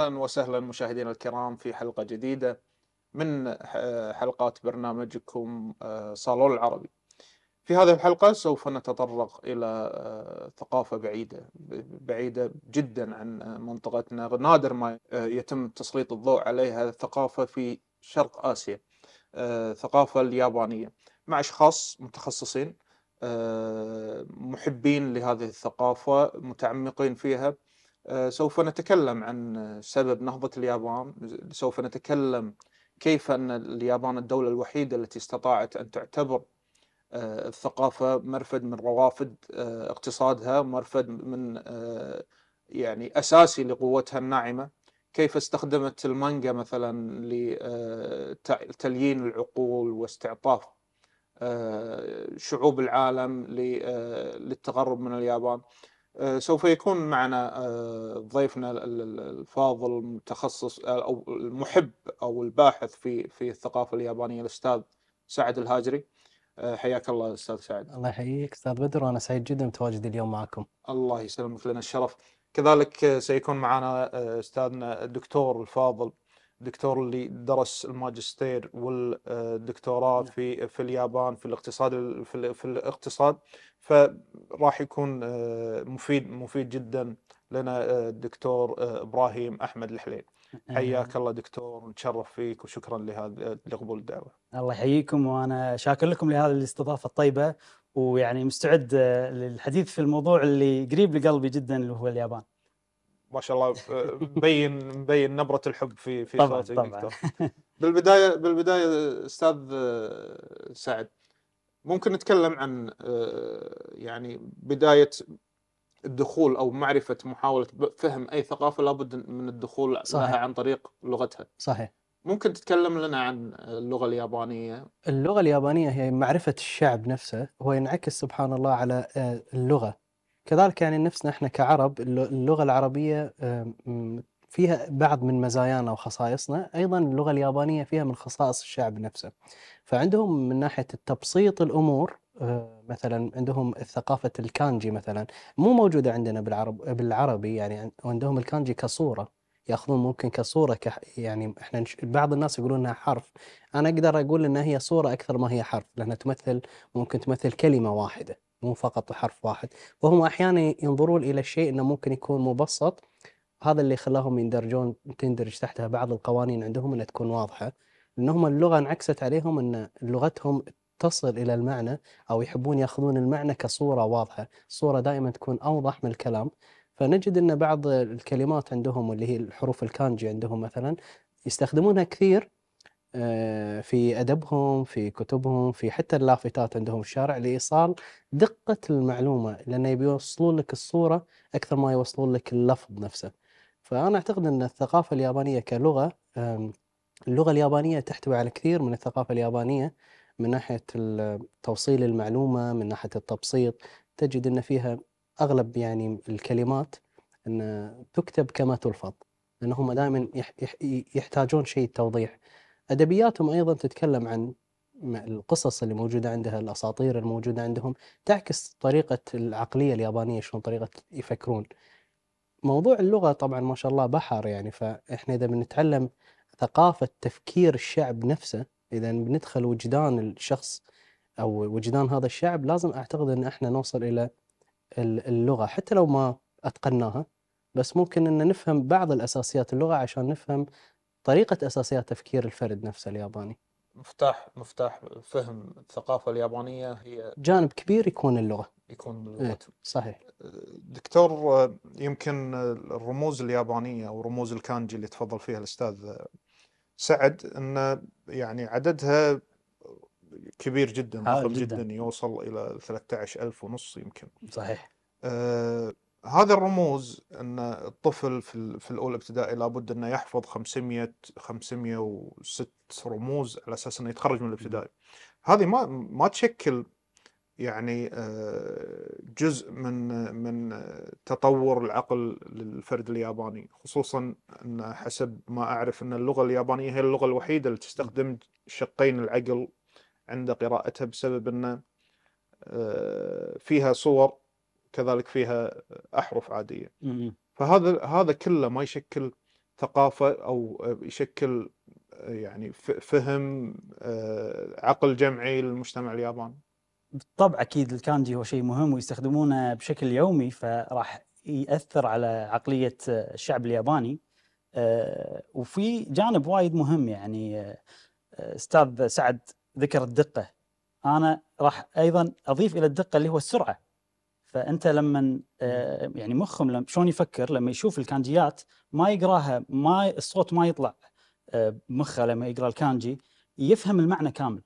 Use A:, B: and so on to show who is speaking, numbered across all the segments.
A: اهلا وسهلا مشاهدينا الكرام في حلقه جديده من حلقات برنامجكم آه، صالون العربي. في هذه الحلقه سوف نتطرق الى آه، ثقافه بعيده بعيده جدا عن منطقتنا، نادر ما آه، يتم تسليط الضوء عليها الثقافه في شرق اسيا. الثقافه اليابانيه مع اشخاص متخصصين محبين لهذه الثقافه متعمقين فيها آه، سوف نتكلم عن سبب نهضة اليابان سوف نتكلم كيف أن اليابان الدولة الوحيدة التي استطاعت أن تعتبر آه، الثقافة مرفد من روافد آه، اقتصادها مرفد من يعني أساسي لقوتها الناعمة كيف استخدمت المانجا مثلا لتليين العقول واستعطاف شعوب العالم للتغرب من اليابان آه، سوف يكون معنا آه، ضيفنا الفاضل المتخصص آه، او المحب او الباحث في في الثقافه اليابانيه الاستاذ سعد الهاجري حياك الله استاذ سعد
B: الله يحييك استاذ بدر وانا سعيد جدا بتواجدي اليوم معكم
A: الله يسلمك لنا الشرف كذلك سيكون معنا استاذنا الدكتور الفاضل الدكتور اللي درس الماجستير والدكتوراه نعم. في في اليابان في الاقتصاد في الاقتصاد فراح يكون آه، مفيد مفيد جدا لنا الدكتور آه، آه، ابراهيم احمد الحليل حياك الله دكتور نتشرف فيك وشكرا لهذا لقبول الدعوه الله
C: يحييكم وانا شاكر لكم لهذه الاستضافه الطيبه ويعني مستعد للحديث في الموضوع اللي قريب لقلبي جدا اللي هو اليابان
A: ما شاء الله آه، مبين مبين نبره الحب في في طبعا طبعا بالبدايه بالبدايه استاذ آه، سعد ممكن نتكلم عن آه، يعني بدايه الدخول او معرفه محاوله فهم اي ثقافه لابد من الدخول صحيح. لها عن طريق لغتها صحيح ممكن تتكلم لنا عن اللغه اليابانيه
B: اللغه اليابانيه هي معرفه الشعب نفسه هو ينعكس سبحان الله على اللغه كذلك يعني نفسنا احنا كعرب اللغه العربيه فيها بعض من مزايانا وخصائصنا ايضا اللغه اليابانيه فيها من خصائص الشعب نفسه فعندهم من ناحيه التبسيط الامور آه، مثلا عندهم ثقافة الكانجي مثلا مو موجودة عندنا بالعرب بالعربي يعني عندهم الكانجي كصورة ياخذون ممكن كصورة كح يعني احنا نش... بعض الناس يقولون انها حرف انا اقدر اقول انها هي صورة اكثر ما هي حرف لانها تمثل ممكن تمثل كلمة واحدة مو فقط حرف واحد وهم أحيانا ينظرون إلى الشيء أنه ممكن يكون مبسط هذا اللي خلاهم يندرجون تندرج تحتها بعض القوانين عندهم أنها تكون واضحة لأنهم اللغة انعكست عليهم أن لغتهم تصل إلى المعنى أو يحبون يأخذون المعنى كصورة واضحة الصورة دائما تكون أوضح من الكلام فنجد أن بعض الكلمات عندهم واللي هي الحروف الكانجي عندهم مثلا يستخدمونها كثير آه، في ادبهم في كتبهم في حتى اللافتات عندهم في الشارع لايصال دقه المعلومه لان يبي يوصلون لك الصوره اكثر ما يوصلون لك اللفظ نفسه فانا اعتقد ان الثقافه اليابانيه كلغه اللغه اليابانيه تحتوي على كثير من الثقافه اليابانيه من ناحيه توصيل المعلومه من ناحيه التبسيط تجد ان فيها اغلب يعني الكلمات ان تكتب كما تلفظ لانهم دائما يحتاجون شيء توضيح أدبياتهم أيضا تتكلم عن القصص اللي موجودة عندها الأساطير الموجودة عندهم تعكس طريقة العقلية اليابانية شلون طريقة يفكرون موضوع اللغة طبعا ما شاء الله بحر يعني فإحنا إذا بنتعلم ثقافة تفكير الشعب نفسه إذا بندخل وجدان الشخص أو وجدان هذا الشعب لازم أعتقد أن إحنا نوصل إلى اللغة حتى لو ما أتقناها بس ممكن أن نفهم بعض الأساسيات اللغة عشان نفهم طريقة أساسيات تفكير الفرد نفسه الياباني
A: مفتاح مفتاح فهم الثقافة اليابانية هي جانب
B: كبير يكون اللغة
A: يكون إيه، اللغة إيه صحيح دكتور يمكن الرموز اليابانية ورموز الكانجي اللي تفضل فيها الأستاذ سعد أن يعني عددها كبير جدا ضخم جدا. جدا يوصل إلى 13000 ونص يمكن صحيح أه هذا الرموز ان الطفل في في الاولى ابتدائي لابد انه يحفظ 500 506 رموز على اساس انه يتخرج من الابتدائي. هذه ما ما تشكل يعني آه، جزء من من تطور العقل للفرد الياباني خصوصا ان حسب ما اعرف ان اللغه اليابانيه هي اللغه الوحيده اللي تستخدم شقين العقل عند قراءتها بسبب ان آه، فيها صور كذلك فيها احرف عاديه فهذا هذا كله ما يشكل ثقافه او يشكل يعني فهم آه، عقل جمعي للمجتمع الياباني
C: بالطبع اكيد الكانجي هو شيء مهم ويستخدمونه بشكل يومي فراح ياثر على عقليه الشعب الياباني آه، وفي جانب وايد مهم يعني آه، استاذ سعد ذكر الدقه انا راح ايضا اضيف الى الدقه اللي هو السرعه فانت لما آه، يعني مخهم شلون يفكر لما يشوف الكانجيات ما يقراها ما الصوت ما يطلع آه، مخه لما يقرا الكانجي يفهم المعنى كامل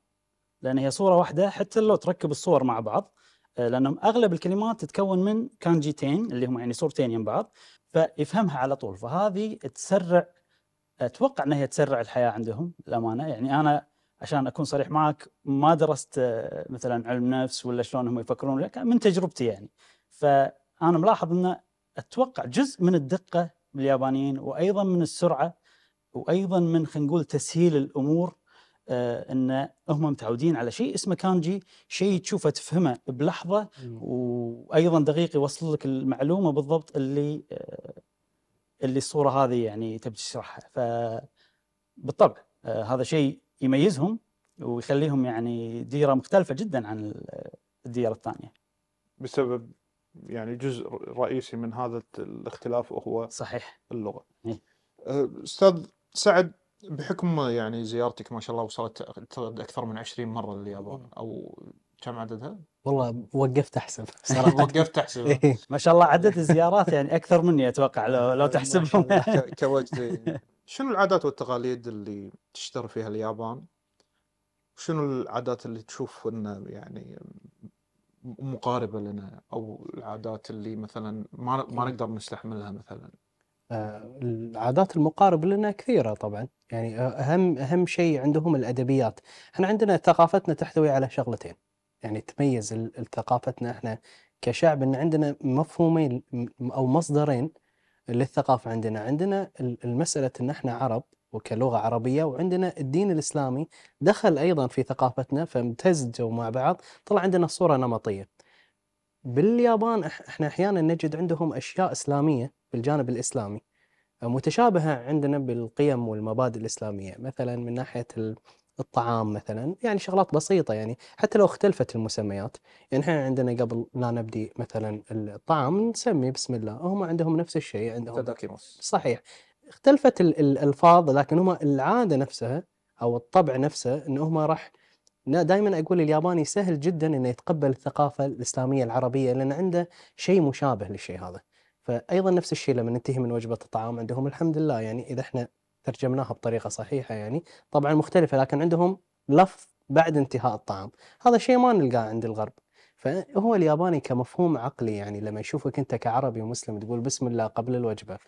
C: لان هي صوره واحده حتى لو تركب الصور مع بعض آه، لان اغلب الكلمات تتكون من كانجيتين اللي هم يعني صورتين يم بعض فيفهمها على طول فهذه تسرع اتوقع انها تسرع الحياه عندهم للامانه يعني انا عشان اكون صريح معك ما درست آه، مثلا علم نفس ولا شلون هم يفكرون لكن من تجربتي يعني فانا ملاحظ ان اتوقع جزء من الدقه باليابانيين وايضا من السرعه وايضا من خلينا نقول تسهيل الامور آه، ان هم متعودين على شيء اسمه كانجي شيء تشوفه تفهمه بلحظه وايضا دقيق يوصل لك المعلومه بالضبط اللي آه، اللي الصوره هذه يعني تبي تشرحها ف بالطبع هذا شيء يميزهم ويخليهم يعني ديره مختلفه جدا عن الديره الثانيه. بسبب
A: يعني جزء رئيسي من هذا الاختلاف وهو صحيح اللغه. إيه؟ أه، استاذ سعد بحكم يعني زيارتك ما شاء الله وصلت اكثر من 20 مره لليابان او كم عددها؟
B: والله وقفت احسب صراحه
A: وقفت احسب
C: إيه. ما شاء الله عدد الزيارات يعني اكثر مني اتوقع لو, لو تحسبهم
A: كوجدي شنو العادات والتقاليد اللي تشتهر فيها اليابان؟ شنو العادات اللي تشوف انه يعني مقاربة لنا او العادات اللي مثلا ما ما نقدر نستحملها مثلا؟
B: آه، العادات المقاربة لنا كثيرة طبعا يعني أهم أهم شيء عندهم الأدبيات احنا عندنا ثقافتنا تحتوي على شغلتين يعني تميز ثقافتنا احنا كشعب أن عندنا مفهومين أو مصدرين للثقافه عندنا، عندنا المساله ان احنا عرب وكلغه عربيه وعندنا الدين الاسلامي دخل ايضا في ثقافتنا فامتزجوا مع بعض، طلع عندنا صوره نمطيه. باليابان احنا احيانا نجد عندهم اشياء اسلاميه بالجانب الاسلامي متشابهه عندنا بالقيم والمبادئ الاسلاميه، مثلا من ناحيه الطعام مثلا يعني شغلات بسيطه يعني حتى لو اختلفت المسميات يعني احنا عندنا قبل لا نبدي مثلا الطعام نسمي بسم الله هم عندهم نفس الشيء عندهم تداكيموس صحيح اختلفت الالفاظ لكن هم العاده نفسها او الطبع نفسه ان هم راح دائما اقول الياباني سهل جدا انه يتقبل الثقافه الاسلاميه العربيه لان عنده شيء مشابه للشيء هذا فايضا نفس الشيء لما ننتهي من وجبه الطعام عندهم الحمد لله يعني اذا احنا ترجمناها بطريقه صحيحه يعني طبعا مختلفه لكن عندهم لفظ بعد انتهاء الطعام هذا شيء ما نلقاه عند الغرب فهو الياباني كمفهوم عقلي يعني لما يشوفك انت كعربي ومسلم تقول بسم الله قبل الوجبه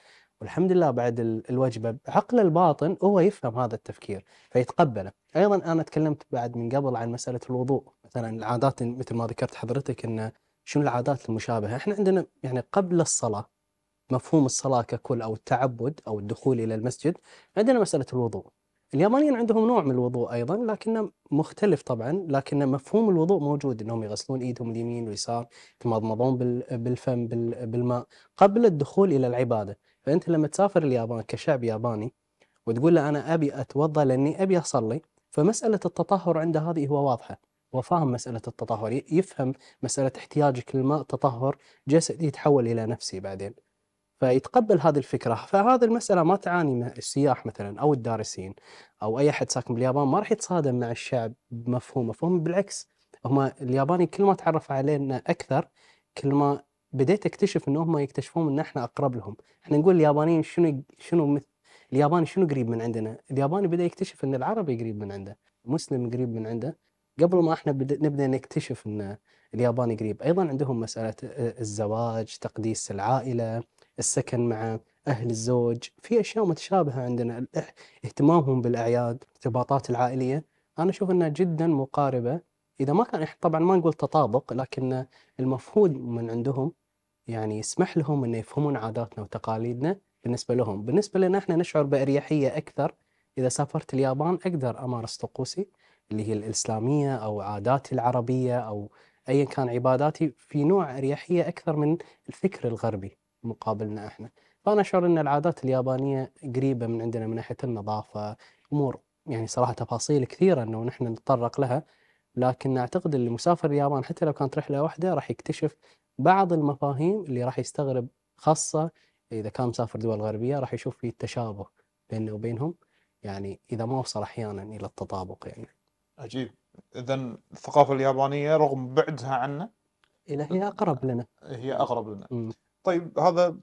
B: والحمد لله بعد الوجبه عقل الباطن هو يفهم هذا التفكير فيتقبله ايضا انا تكلمت بعد من قبل عن مساله الوضوء مثلا العادات مثل ما ذكرت حضرتك ان شنو العادات المشابهه احنا عندنا يعني قبل الصلاه مفهوم الصلاة ككل أو التعبد أو الدخول إلى المسجد عندنا مسألة الوضوء اليابانيين عندهم نوع من الوضوء أيضا لكنه مختلف طبعا لكن مفهوم الوضوء موجود أنهم يغسلون إيدهم اليمين واليسار يتمضمضون بالفم بالماء قبل الدخول إلى العبادة فأنت لما تسافر اليابان كشعب ياباني وتقول له أنا أبي أتوضأ لأني أبي أصلي فمسألة التطهر عنده هذه هو واضحة هو فاهم مسألة التطهر يفهم مسألة احتياجك للماء تطهر جسدي يتحول إلى نفسي بعدين فيتقبل هذه الفكره فهذه المساله ما تعاني السياح مثلا او الدارسين او اي احد ساكن باليابان ما راح يتصادم مع الشعب بمفهومه مفهوم بالعكس هم الياباني كل ما تعرف علينا اكثر كل ما بديت اكتشف ان هم يكتشفون ان احنا اقرب لهم احنا نقول اليابانيين شنو شنو مثل الياباني شنو قريب من عندنا الياباني بدا يكتشف ان العربي قريب من عنده المسلم قريب من عنده قبل ما احنا نبدا نكتشف ان الياباني قريب ايضا عندهم مساله الزواج تقديس العائله السكن مع أهل الزوج في أشياء متشابهة عندنا اهتمامهم بالأعياد الارتباطات العائلية أنا أشوف أنها جدا مقاربة إذا ما كان طبعا ما نقول تطابق لكن المفهوم من عندهم يعني يسمح لهم أن يفهمون عاداتنا وتقاليدنا بالنسبة لهم بالنسبة لنا إحنا نشعر بأريحية أكثر إذا سافرت اليابان أقدر أمارس طقوسي اللي هي الإسلامية أو عاداتي العربية أو أيا كان عباداتي في نوع أريحية أكثر من الفكر الغربي مقابلنا احنا فانا اشعر ان العادات اليابانيه قريبه من عندنا من ناحيه النظافه امور يعني صراحه تفاصيل كثيره انه نحن نتطرق لها لكن اعتقد اللي مسافر اليابان حتى لو كانت رحله واحده راح يكتشف بعض المفاهيم اللي راح يستغرب خاصه اذا كان مسافر دول غربيه راح يشوف في تشابه بيننا وبينهم يعني اذا ما وصل احيانا الى التطابق يعني.
A: عجيب اذا الثقافه اليابانيه رغم بعدها عنا هي اقرب لنا هي اقرب لنا. م. طيب هذا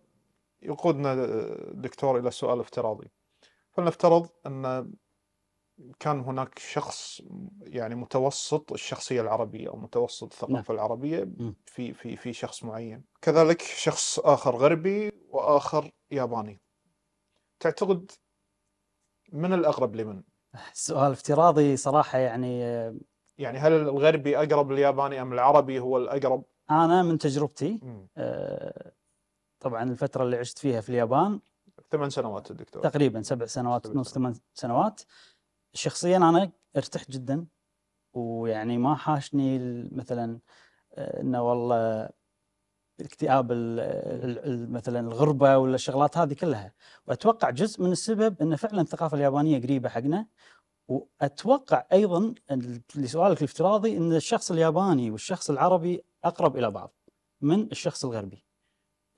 A: يقودنا دكتور إلى سؤال افتراضي فلنفترض أن كان هناك شخص يعني متوسط الشخصية العربية أو متوسط الثقافة نعم. العربية في في في شخص معين كذلك شخص آخر غربي وآخر ياباني تعتقد من الأقرب لمن؟ سؤال افتراضي صراحة يعني يعني هل الغربي أقرب للياباني أم العربي هو الأقرب؟
C: أنا من تجربتي طبعا الفتره اللي عشت فيها في اليابان
A: ثمان سنوات دكتور
C: تقريبا سبع سنوات ونص ثمان سنوات شخصيا انا ارتحت جدا ويعني ما حاشني مثلا آه، انه والله اكتئاب مثلا الغربه ولا الشغلات هذه كلها واتوقع جزء من السبب انه فعلا الثقافه اليابانيه قريبه حقنا واتوقع ايضا لسؤالك الافتراضي ان الشخص الياباني والشخص العربي اقرب الى بعض من الشخص الغربي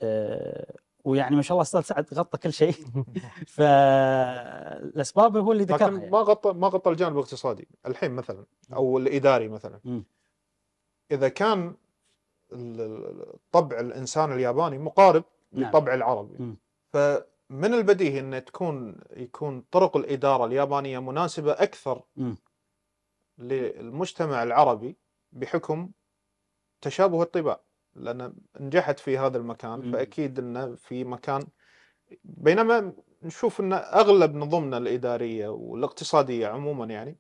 C: آه، ويعني ما شاء الله استاذ سعد غطى كل شيء
A: فالاسباب هو اللي ذكرها لكن ما يعني. غطى ما غطى الجانب الاقتصادي الحين مثلا او الاداري مثلا اذا كان طبع الانسان الياباني مقارب نعم. للطبع العربي فمن البديهي ان تكون يكون طرق الاداره اليابانيه مناسبه اكثر للمجتمع العربي بحكم تشابه الطباع لان نجحت في هذا المكان فاكيد انه في مكان بينما نشوف ان اغلب نظمنا الاداريه والاقتصاديه عموما يعني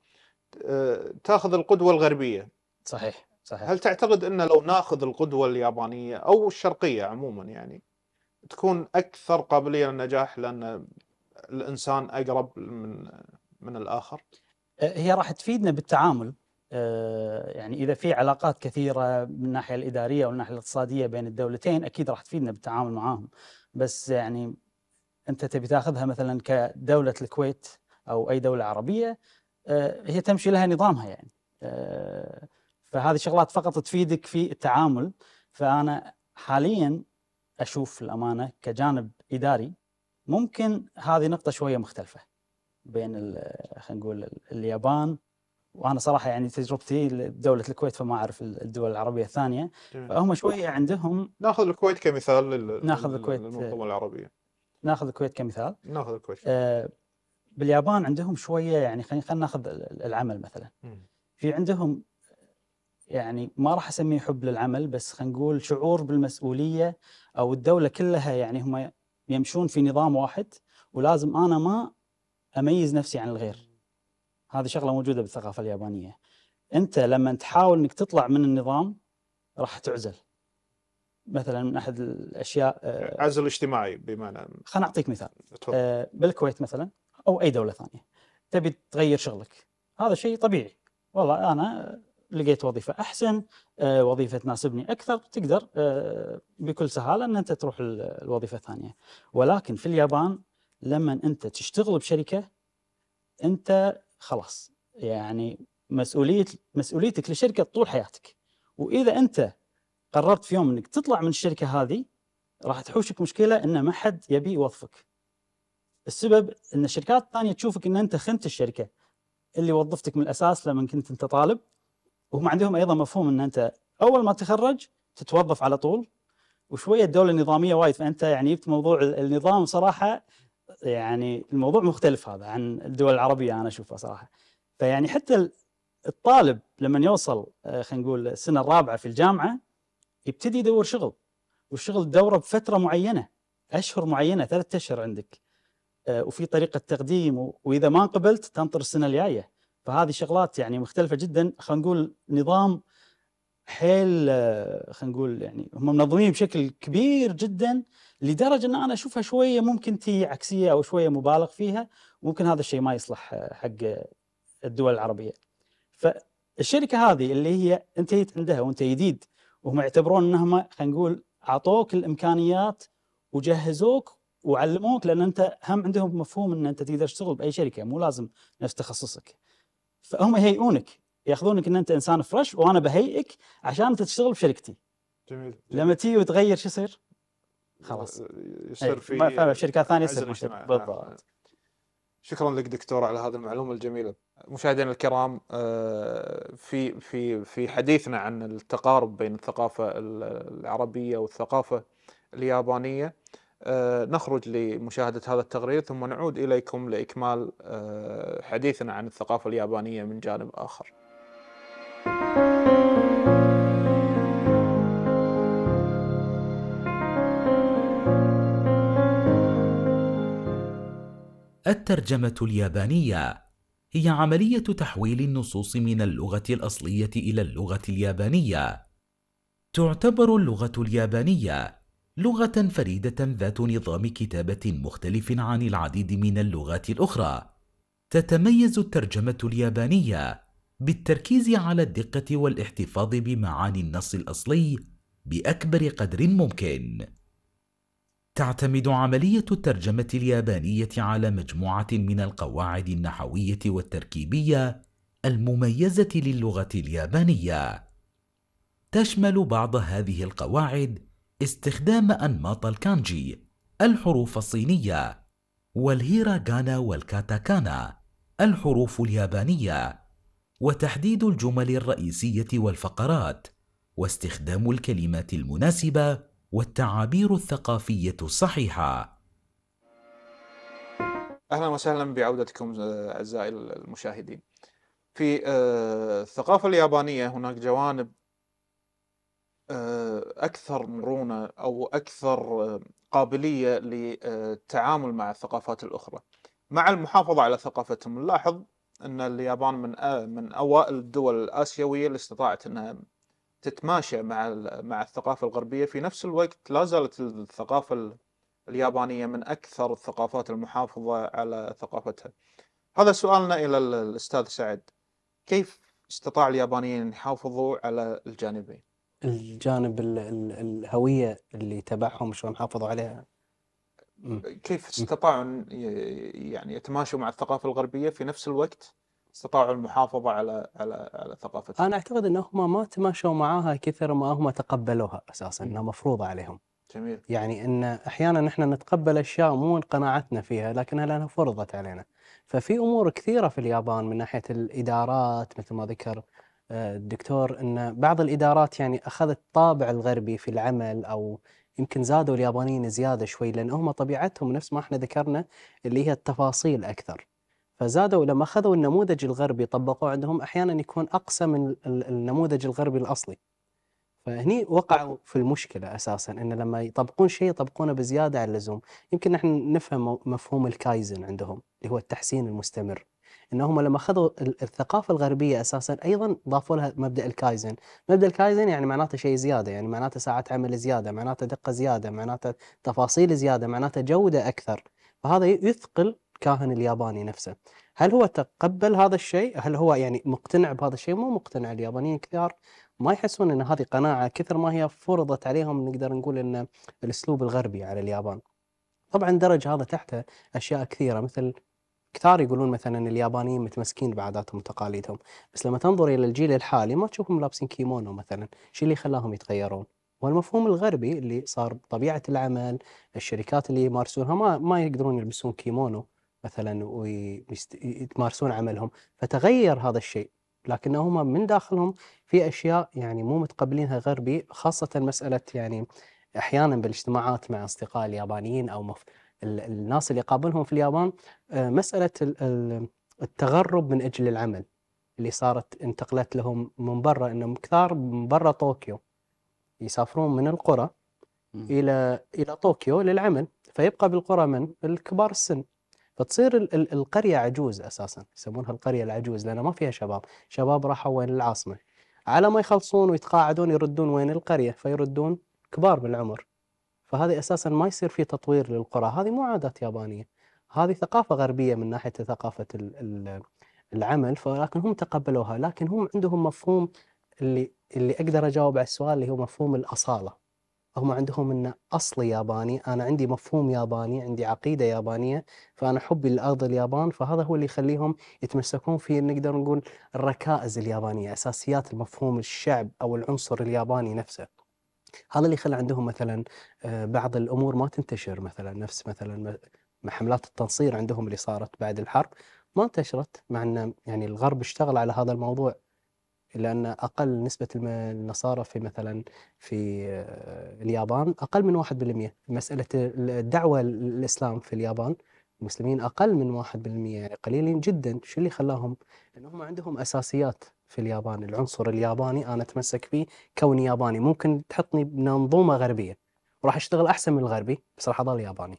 A: آه، تاخذ القدوه الغربيه صحيح صحيح هل تعتقد ان لو ناخذ القدوه اليابانيه او الشرقيه عموما يعني تكون اكثر قابليه للنجاح لان الانسان اقرب من من الاخر
C: آه، هي راح تفيدنا بالتعامل آه، يعني اذا في علاقات كثيره من الناحيه الاداريه او الناحيه الاقتصاديه بين الدولتين اكيد راح تفيدنا بالتعامل معاهم بس يعني انت تبي تاخذها مثلا كدوله الكويت او اي دوله عربيه آه، هي تمشي لها نظامها يعني آه، فهذه شغلات فقط تفيدك في التعامل فانا حاليا اشوف الامانه كجانب اداري ممكن هذه نقطه شويه مختلفه بين خلينا نقول اليابان وانا صراحه يعني تجربتي لدوله الكويت فما اعرف الدول العربيه الثانيه
A: فهم شويه
C: عندهم ناخذ الكويت
A: كمثال لل... ناخذ الكويت للمنظومه العربيه
C: ناخذ الكويت كمثال
A: ناخذ الكويت آه
C: باليابان عندهم شويه يعني خلينا خلينا ناخذ العمل مثلا م. في عندهم يعني ما راح اسميه حب للعمل بس خلينا نقول شعور بالمسؤوليه او الدوله كلها يعني هم يمشون في نظام واحد ولازم انا ما اميز نفسي عن الغير هذه شغله موجوده بالثقافه اليابانيه انت لما تحاول انك تطلع من النظام راح تعزل مثلا من احد
A: الاشياء آه، عزل اجتماعي بمعنى خلنا
C: اعطيك مثال آه، بالكويت مثلا او اي دوله ثانيه تبي تغير شغلك هذا شيء طبيعي والله انا لقيت وظيفه احسن آه، وظيفه تناسبني اكثر تقدر بكل سهاله ان انت تروح الوظيفه الثانيه ولكن في اليابان لما انت تشتغل بشركه انت خلاص يعني مسؤوليه مسؤوليتك للشركه طول حياتك واذا انت قررت في يوم انك تطلع من الشركه هذه راح تحوشك مشكله ان ما حد يبي يوظفك السبب ان الشركات الثانيه تشوفك ان انت خنت الشركه اللي وظفتك من الاساس لما كنت انت طالب وهم عندهم ايضا مفهوم ان انت اول ما تخرج تتوظف على طول وشويه الدوله النظاميه وايد فانت يعني جبت موضوع النظام صراحه يعني الموضوع مختلف هذا عن الدول العربيه انا اشوفها صراحه فيعني حتى الطالب لما يوصل آه، خلينا نقول السنه الرابعه في الجامعه يبتدي يدور شغل والشغل دوره بفتره معينه اشهر معينه ثلاثة اشهر عندك آه، وفي طريقه تقديم واذا ما قبلت تنطر السنه الجايه فهذه شغلات يعني مختلفه جدا خلينا نقول نظام حيل آه، خلينا نقول يعني هم منظمين بشكل كبير جدا لدرجه ان انا اشوفها شويه ممكن تي عكسيه او شويه مبالغ فيها ممكن هذا الشيء ما يصلح آه، حق الدول العربيه. فالشركه هذه اللي هي انتهيت عندها وانت جديد وهم يعتبرون انهم خلينا نقول اعطوك الامكانيات وجهزوك وعلموك لان انت هم عندهم مفهوم ان انت تقدر تشتغل باي شركه مو لازم نفس تخصصك. فهم يهيئونك ياخذونك ان انت انسان فريش وانا بهيئك عشان انت تشتغل بشركتي. جميل. لما تيجي وتغير شو يصير؟
A: خلاص إيه، يصير في شركات ثانيه يصير نعم. بالضبط شكرا لك دكتور على هذه المعلومه الجميله مشاهدينا الكرام آه، في في في حديثنا عن التقارب بين الثقافه العربيه والثقافه اليابانيه آه، نخرج لمشاهده هذا التقرير ثم نعود اليكم لاكمال آه، حديثنا عن الثقافه اليابانيه من جانب اخر
D: الترجمة اليابانية هي عملية تحويل النصوص من اللغة الأصلية إلى اللغة اليابانية. تعتبر اللغة اليابانية لغة فريدة ذات نظام كتابة مختلف عن العديد من اللغات الأخرى. تتميز الترجمة اليابانية بالتركيز على الدقة والاحتفاظ بمعاني النص الأصلي بأكبر قدر ممكن. تعتمد عملية الترجمة اليابانية على مجموعة من القواعد النحوية والتركيبية المميزة للغة اليابانية. تشمل بعض هذه القواعد استخدام أنماط الكانجي، الحروف الصينية، والهيراغانا والكاتاكانا، الحروف اليابانية، وتحديد الجمل الرئيسية والفقرات، واستخدام الكلمات المناسبة والتعابير الثقافية الصحيحة
A: أهلا وسهلا بعودتكم آه، أعزائي المشاهدين في آه، الثقافة اليابانية هناك جوانب آه، أكثر مرونة أو أكثر قابلية للتعامل مع الثقافات الأخرى مع المحافظة على ثقافتهم نلاحظ أن اليابان من من أوائل الدول الآسيوية اللي استطاعت أنها تتماشى مع مع الثقافه الغربيه في نفس الوقت لا زالت الثقافه اليابانيه من اكثر الثقافات المحافظه على ثقافتها. هذا سؤالنا الى الاستاذ سعد. كيف استطاع اليابانيين ان يحافظوا على الجانبين؟
B: الجانب الهويه اللي تبعهم شلون حافظوا عليها؟
A: كيف استطاعوا يعني يتماشوا مع الثقافه الغربيه في نفس الوقت استطاعوا المحافظه على على على ثقافتهم. انا
B: اعتقد انهم ما تماشوا معاها كثر ما هم تقبلوها اساسا انها مفروضه عليهم. جميل. يعني ان احيانا احنا نتقبل اشياء مو من قناعتنا فيها لكنها لانها فرضت علينا. ففي امور كثيره في اليابان من ناحيه الادارات مثل ما ذكر آه، الدكتور ان بعض الادارات يعني اخذت طابع الغربي في العمل او يمكن زادوا اليابانيين زياده شوي لان هم طبيعتهم نفس ما احنا ذكرنا اللي هي التفاصيل اكثر. فزادوا لما اخذوا النموذج الغربي طبقوه عندهم احيانا يكون اقسى من النموذج الغربي الاصلي فهني وقعوا في المشكله اساسا ان لما يطبقون شيء يطبقونه بزياده عن اللزوم يمكن نحن نفهم مفهوم الكايزن عندهم اللي هو التحسين المستمر ان هم لما اخذوا الثقافه الغربيه اساسا ايضا ضافوا لها مبدا الكايزن، مبدا الكايزن يعني معناته شيء زياده، يعني معناته ساعات عمل زياده، معناته دقه زياده، معناته تفاصيل زياده، معناته جوده اكثر، فهذا يثقل الكاهن الياباني نفسه هل هو تقبل هذا الشيء هل هو يعني مقتنع بهذا الشيء مو مقتنع اليابانيين كثار ما يحسون ان هذه قناعه كثر ما هي فرضت عليهم نقدر نقول ان الاسلوب الغربي على اليابان طبعا درج هذا تحته اشياء كثيره مثل كثار يقولون مثلا اليابانيين متمسكين بعاداتهم وتقاليدهم بس لما تنظر الى الجيل الحالي ما تشوفهم لابسين كيمونو مثلا شو اللي خلاهم يتغيرون والمفهوم الغربي اللي صار بطبيعه العمل الشركات اللي يمارسونها ما ما يقدرون يلبسون كيمونو مثلا ويتمارسون عملهم فتغير هذا الشيء لكن هم من داخلهم في اشياء يعني مو متقبلينها غربي خاصه مساله يعني احيانا بالاجتماعات مع اصدقاء اليابانيين او مف... الناس اللي قابلهم في اليابان آه، مساله التغرب من اجل العمل اللي صارت انتقلت لهم من برا انهم كثار من برا طوكيو يسافرون من القرى الى الى طوكيو للعمل فيبقى بالقرى من الكبار السن فتصير القرية عجوز أساسا يسمونها القرية العجوز لأنها ما فيها شباب شباب راحوا وين العاصمة على ما يخلصون ويتقاعدون يردون وين القرية فيردون كبار بالعمر فهذه أساسا ما يصير في تطوير للقرى هذه مو عادات يابانية هذه ثقافة غربية من ناحية ثقافة العمل ولكن هم تقبلوها لكن هم عندهم مفهوم اللي اللي اقدر اجاوب على السؤال اللي هو مفهوم الاصاله هم عندهم ان اصلي ياباني انا عندي مفهوم ياباني عندي عقيده يابانيه فانا حبي لارض اليابان فهذا هو اللي يخليهم يتمسكون في نقدر نقول الركائز اليابانيه اساسيات المفهوم الشعب او العنصر الياباني نفسه هذا اللي خلى عندهم مثلا آه، بعض الامور ما تنتشر مثلا نفس مثلا حملات التنصير عندهم اللي صارت بعد الحرب ما انتشرت مع ان يعني الغرب اشتغل على هذا الموضوع إلا أن أقل نسبة النصارى في مثلا في آه، اليابان أقل من 1% مسألة الدعوة للاسلام في اليابان المسلمين أقل من 1% يعني قليلين جدا شو اللي خلاهم أنهم عندهم أساسيات في اليابان العنصر الياباني أنا أتمسك فيه كوني ياباني ممكن تحطني بمنظومة غربية وراح أشتغل أحسن من الغربي بس راح أضل ياباني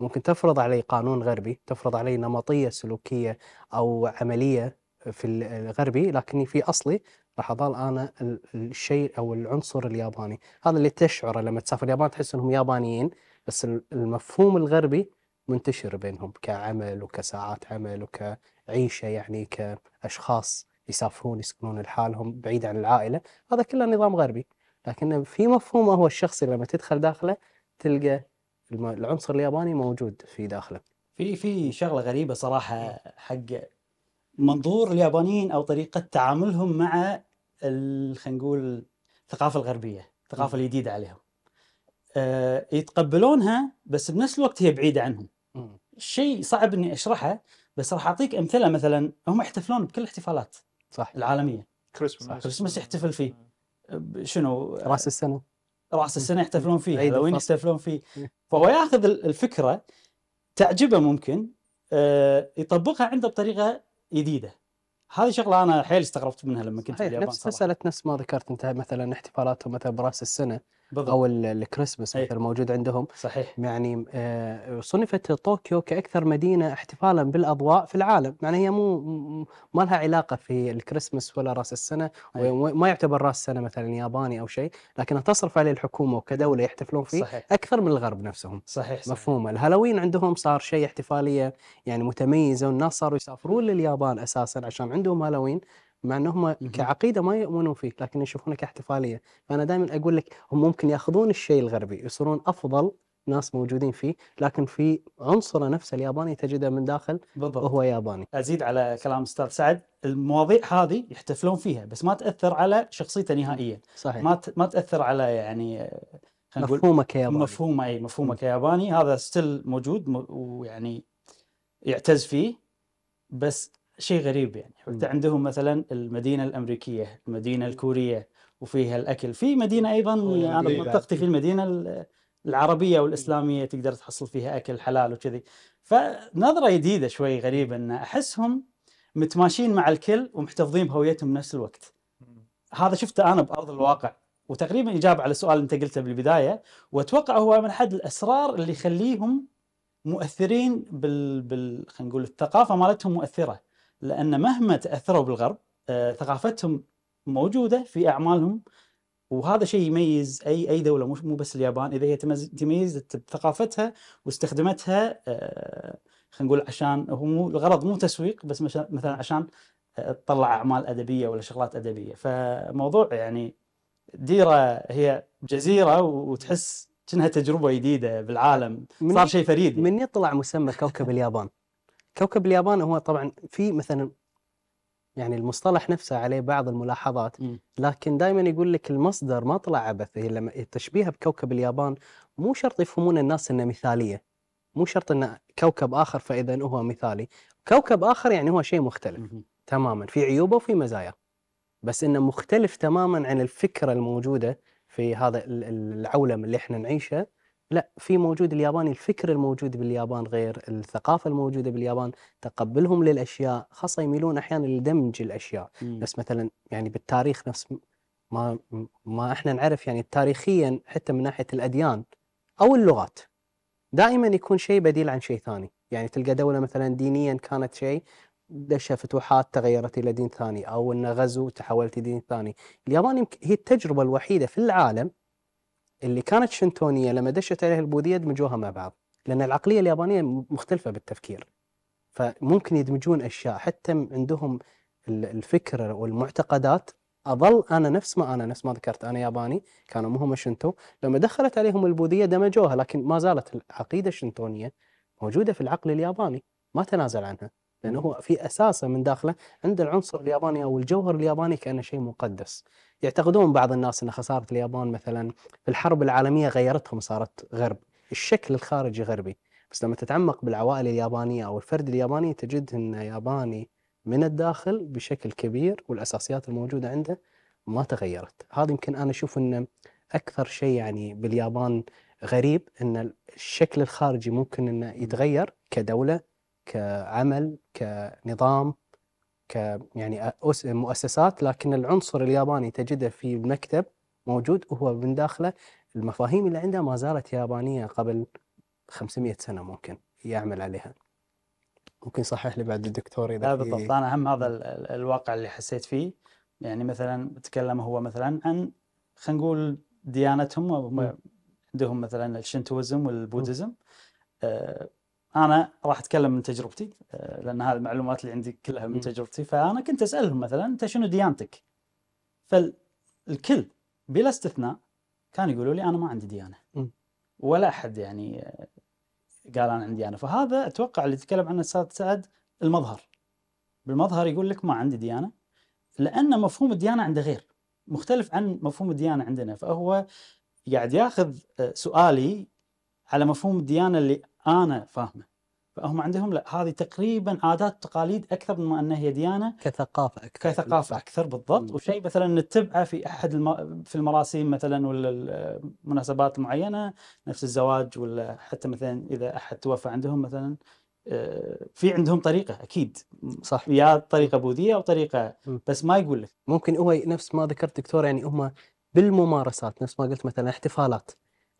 B: ممكن تفرض علي قانون غربي تفرض علي نمطية سلوكية أو عملية في الغربي لكني في اصلي راح اظل انا الشيء او العنصر الياباني، هذا اللي تشعره لما تسافر اليابان تحس انهم يابانيين بس المفهوم الغربي منتشر بينهم كعمل وكساعات عمل وكعيشه يعني كاشخاص يسافرون يسكنون لحالهم بعيد عن العائله، هذا كله نظام غربي، لكن في مفهومه هو الشخصي لما تدخل داخله
C: تلقى العنصر الياباني موجود في داخله. في في شغله غريبه صراحه نعم. حق منظور اليابانيين او طريقه تعاملهم مع خلينا نقول الثقافه الغربيه، الثقافه الجديده عليهم. أه يتقبلونها بس بنفس الوقت هي بعيده عنهم. شيء صعب اني اشرحه بس راح اعطيك امثله مثلا هم يحتفلون بكل الاحتفالات صح العالميه كريسماس كريسماس يحتفل فيه آه، شنو راس السنه راس السنه يحتفلون فيه هالوين يحتفلون فيه فهو ياخذ الفكره تعجبه ممكن آه، يطبقها عنده بطريقه جديده هذه شغله انا حيل استغربت منها لما كنت صحيح في اليابان نفس مساله
B: نفس ما ذكرت انت مثلا احتفالاتهم مثلا براس السنه بالضبط. او الكريسماس إيه. مثلا موجود عندهم صحيح يعني آه، صنفت طوكيو كاكثر مدينه احتفالا بالاضواء في العالم يعني هي مو ما لها علاقه في الكريسماس ولا راس السنه إيه. وما يعتبر راس سنه مثلا ياباني او شيء لكنها تصرف عليه الحكومه وكدوله يحتفلون فيه صحيح. اكثر من الغرب نفسهم صحيح, صحيح. مفهومه الهالوين عندهم صار شيء احتفاليه يعني متميزه والناس صاروا يسافرون لليابان اساسا عشان عندهم هالوين مع انهم كعقيده ما يؤمنون فيه لكن يشوفونه كاحتفاليه فانا دائما اقول لك هم ممكن ياخذون الشيء الغربي يصيرون افضل ناس موجودين فيه لكن في عنصره نفسه الياباني تجده من داخل
C: بالضبط. وهو ياباني ازيد على كلام استاذ سعد المواضيع هذه يحتفلون فيها بس ما تاثر على شخصيته نهائيا صحيح ما ما تاثر على يعني مفهومه كياباني مفهومه اي مفهومه كياباني هذا ستيل موجود ويعني يعتز فيه بس شيء غريب يعني حتى عندهم مثلا المدينه الامريكيه المدينه الكوريه وفيها الاكل في مدينه ايضا انا آه، يعني إيه، منطقتي في المدينه العربيه والاسلاميه تقدر تحصل فيها اكل حلال وكذي فنظره جديده شوي غريبه ان احسهم متماشين مع الكل ومحتفظين بهويتهم بنفس الوقت هذا شفته انا بارض الواقع وتقريبا اجابه على سؤال انت قلته بالبدايه واتوقع هو من احد الاسرار اللي يخليهم مؤثرين بال, بال... خلينا نقول الثقافه مالتهم مؤثره لان مهما تاثروا بالغرب آه، ثقافتهم موجوده في اعمالهم وهذا شيء يميز اي اي دوله مو بس اليابان اذا هي تميزت بثقافتها واستخدمتها آه، خلينا نقول عشان هو مو الغرض مو تسويق بس مثلا عشان آه، تطلع اعمال ادبيه ولا شغلات ادبيه فموضوع يعني ديره هي جزيره وتحس كأنها تجربه جديده بالعالم صار شيء فريد يعني. من يطلع مسمى كوكب اليابان كوكب
B: اليابان هو طبعا في مثلا يعني المصطلح نفسه عليه بعض الملاحظات لكن دائما يقول لك المصدر ما طلع عبث هي لما تشبيهه بكوكب اليابان مو شرط يفهمون الناس انه مثاليه مو شرط انه كوكب اخر فاذا هو مثالي كوكب اخر يعني هو شيء مختلف تماما في عيوبه وفي مزايا بس انه مختلف تماما عن الفكره الموجوده في هذا العولم اللي احنا نعيشه لا في موجود الياباني الفكر الموجود باليابان غير الثقافة الموجودة باليابان تقبلهم للأشياء خاصة يميلون أحيانا لدمج الأشياء بس مثلا يعني بالتاريخ نفس ما ما احنا نعرف يعني تاريخيا حتى من ناحية الأديان أو اللغات دائما يكون شيء بديل عن شيء ثاني يعني تلقى دولة مثلا دينيا كانت شيء دش فتوحات تغيرت إلى دين ثاني أو أن غزو تحولت إلى دين ثاني اليابان هي التجربة الوحيدة في العالم اللي كانت شنتونية لما دشت عليها البوذية دمجوها مع بعض لأن العقلية اليابانية مختلفة بالتفكير فممكن يدمجون أشياء حتى عندهم الفكر والمعتقدات اظل انا نفس ما انا نفس ما ذكرت انا ياباني كانوا مو هم شنتو لما دخلت عليهم البوذيه دمجوها لكن ما زالت العقيده الشنتونيه موجوده في العقل الياباني ما تنازل عنها لانه هو في اساسه من داخله عند العنصر الياباني او الجوهر الياباني كانه شيء مقدس. يعتقدون بعض الناس ان خساره اليابان مثلا في الحرب العالميه غيرتهم صارت غرب، الشكل الخارجي غربي، بس لما تتعمق بالعوائل اليابانيه او الفرد الياباني تجد انه ياباني من الداخل بشكل كبير والاساسيات الموجوده عنده ما تغيرت، هذا يمكن انا اشوف انه اكثر شيء يعني باليابان غريب ان الشكل الخارجي ممكن انه يتغير كدوله كعمل كنظام ك يعني مؤسسات لكن العنصر الياباني تجده في المكتب موجود وهو من داخله المفاهيم اللي عنده ما زالت يابانيه قبل 500 سنه ممكن يعمل عليها. ممكن صحح لي بعد الدكتور اذا لا بالضبط
C: انا هم هذا الواقع اللي حسيت فيه يعني مثلا تكلم هو مثلا عن خلينا نقول ديانتهم عندهم مثلا الشنتوزم والبوذيزم آه، انا راح اتكلم من تجربتي آه، لان هذه المعلومات اللي عندي كلها من تجربتي فانا كنت اسالهم مثلا انت شنو ديانتك؟ فالكل بلا استثناء كانوا يقولوا لي انا ما عندي ديانه ولا احد يعني آه، قال انا عندي ديانه فهذا اتوقع اللي تكلم عنه استاذ سعد المظهر بالمظهر يقول لك ما عندي ديانه لان مفهوم الديانه عنده غير مختلف عن مفهوم الديانه عندنا فهو قاعد ياخذ آه، سؤالي على مفهوم الديانه اللي انا فاهمه فهم عندهم لا هذه تقريبا عادات وتقاليد اكثر من ما انها هي ديانه كثقافه اكثر كثقافه اكثر بالضبط وشيء مثلا نتبعه في احد الم... في المراسيم مثلا ولا المناسبات المعينه نفس الزواج ولا حتى مثلا اذا احد توفى عندهم مثلا آه، في عندهم طريقه اكيد صح يا طريقه بوذيه او طريقه بس ما يقول لك ممكن هو نفس
B: ما ذكرت دكتور يعني هم بالممارسات نفس ما قلت مثلا احتفالات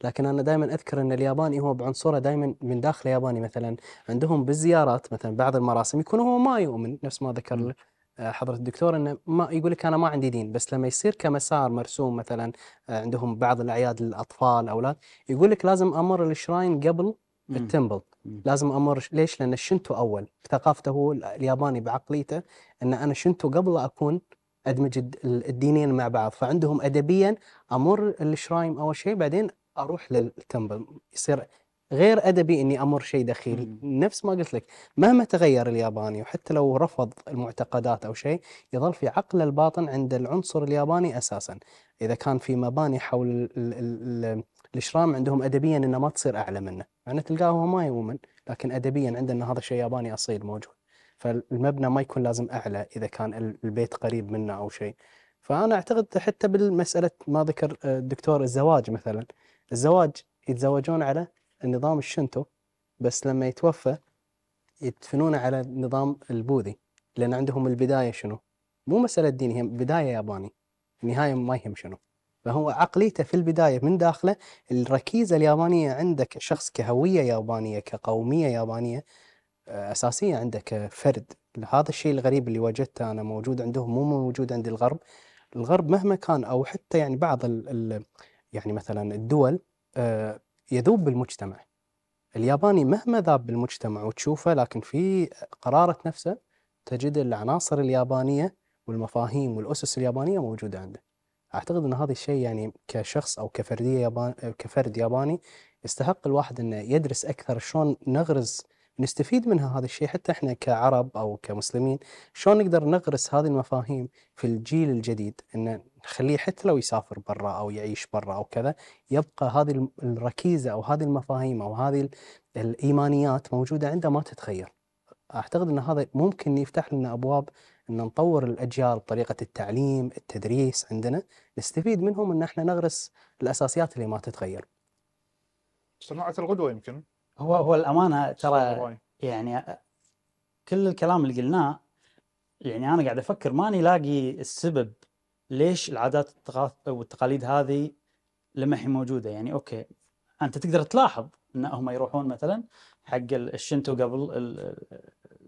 B: لكن انا دائما اذكر ان الياباني هو بعنصره دائما من داخل ياباني مثلا عندهم بالزيارات مثلا بعض المراسم يكون هو ما يؤمن نفس ما ذكر آه، حضرة الدكتور انه ما يقول لك انا ما عندي دين بس لما يصير كمسار مرسوم مثلا آه، عندهم بعض الاعياد للاطفال اولاد يقول لك لازم امر الشراين قبل التمبل لازم امر ليش؟ لان الشنتو اول ثقافته هو الياباني بعقليته ان انا شنتو قبل اكون ادمج الدينين مع بعض فعندهم ادبيا امر الشرايم اول شيء بعدين اروح للتمبل يصير غير ادبي اني امر شيء دخيل نفس ما قلت لك مهما تغير الياباني وحتى لو رفض المعتقدات او شيء يظل في عقل الباطن عند العنصر الياباني اساسا اذا كان في مباني حول الـ الـ الـ الاشرام عندهم ادبيا انه ما تصير اعلى منه يعني تلقاه هو ما يؤمن لكن ادبيا عندنا هذا شيء ياباني اصيل موجود فالمبنى ما يكون لازم اعلى اذا كان البيت قريب منه او شيء فانا اعتقد حتى بالمساله ما ذكر آه، الدكتور الزواج مثلا الزواج يتزوجون على النظام الشنتو بس لما يتوفى يدفنونه على النظام البوذي لان عندهم البدايه شنو؟ مو مساله دين هي بدايه ياباني النهايه ما يهم شنو فهو عقليته في البدايه من داخله الركيزه اليابانيه عندك شخص كهويه يابانيه كقوميه يابانيه آه، اساسيه عندك كفرد هذا الشيء الغريب اللي وجدته انا موجود عندهم مو موجود عند الغرب الغرب مهما كان او حتى يعني بعض ال ال يعني مثلا الدول آه، يذوب بالمجتمع الياباني مهما ذاب بالمجتمع وتشوفه لكن في قرارة نفسه تجد العناصر اليابانية والمفاهيم والأسس اليابانية موجودة عنده أعتقد أن هذا الشيء يعني كشخص أو كفردية يابان كفرد ياباني يستحق الواحد أنه يدرس أكثر شلون نغرز نستفيد منها هذا الشيء حتى احنا كعرب او كمسلمين شلون نقدر نغرس هذه المفاهيم في الجيل الجديد ان نخليه حتى لو يسافر برا او يعيش برا او كذا يبقى هذه الركيزه او هذه المفاهيم او هذه الايمانيات موجوده عنده ما تتغير. اعتقد ان هذا ممكن يفتح لنا ابواب ان نطور الاجيال بطريقه التعليم، التدريس عندنا، نستفيد منهم ان احنا نغرس الاساسيات اللي ما تتغير.
A: صناعه الغدوه يمكن
C: هو هو الامانه ترى يعني كل الكلام اللي قلناه يعني انا قاعد افكر ماني لاقي السبب ليش العادات والتقاليد هذه لما هي موجوده يعني اوكي انت تقدر تلاحظ ان هم يروحون مثلا حق الشنتو قبل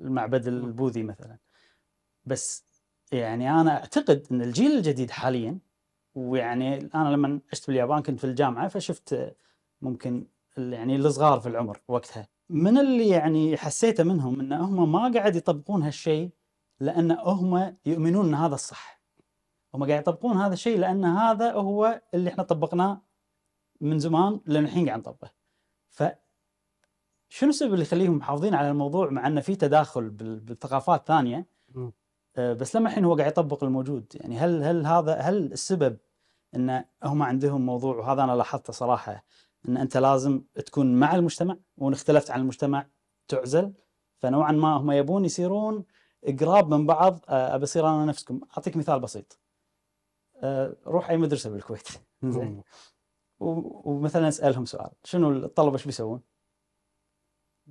C: المعبد البوذي مثلا بس يعني انا اعتقد ان الجيل الجديد حاليا ويعني انا لما عشت باليابان كنت في الجامعه فشفت ممكن يعني الصغار في العمر وقتها من اللي يعني حسيته منهم ان هم ما قاعد يطبقون هالشيء لان هم يؤمنون ان هذا الصح هم قاعد يطبقون هذا الشيء لان هذا هو اللي احنا طبقناه من زمان لان الحين قاعد نطبقه ف شنو السبب اللي يخليهم محافظين على الموضوع مع انه في تداخل بالثقافات الثانيه آه، بس لما الحين هو قاعد يطبق الموجود يعني هل هل هذا هل السبب ان هم عندهم موضوع وهذا انا لاحظته صراحه ان انت لازم تكون مع المجتمع وان اختلفت عن المجتمع تعزل فنوعا ما هم يبون يصيرون قراب من بعض ابى اصير انا نفسكم اعطيك مثال بسيط روح اي مدرسه بالكويت زين ومثلا اسالهم سؤال شنو الطلبه ايش بيسوون؟